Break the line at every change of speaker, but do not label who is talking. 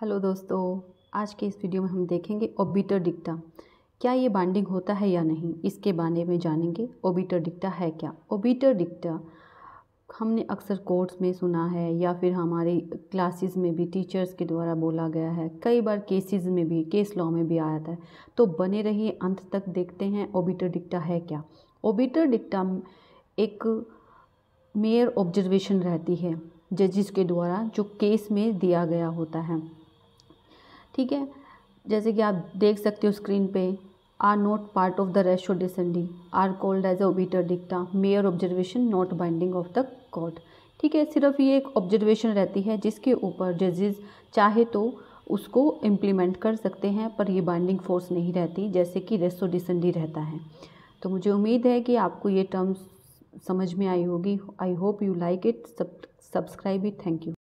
hello दोस्तों आज के इस वीडियो में हम देखेंगे ओबिटर डिक्टा क्या ये बाइंडिंग होता है या नहीं इसके बारे में जानेंगे ओबिटर डिक्टा है क्या ओबिटर डिक्टा हमने अक्सर कोर्ट्स में सुना है या फिर हमारे क्लासेस में भी टीचर्स के द्वारा बोला गया है कई बार केसेस में भी केस लॉ में भी आया था तो बने रहिए अंत तक देखते हैं ओबिटर डिक्टा है क्या ओबिटर डिक्टा एक मेयर ऑब्जर्वेशन रहती है जजिस के द्वारा जो केस में दिया गया होता है ठीक है जैसे कि आप देख सकते हो स्क्रीन पे are not part of the ratio decidendi are called as obiter dicta mere observation not binding of the court ठीक है सिर्फ ये एक ऑब्जर्वेशन रहती है जिसके ऊपर जजेज चाहे तो उसको इम्प्लीमेंट कर सकते हैं पर यह बाइंडिंग फोर्स नहीं रहती जैसे कि रेसो डिसेंडी रहता है तो मुझे उम्मीद है कि आपको ये टर्म्स समझ में आई होगी I hope you like it subscribe it thank you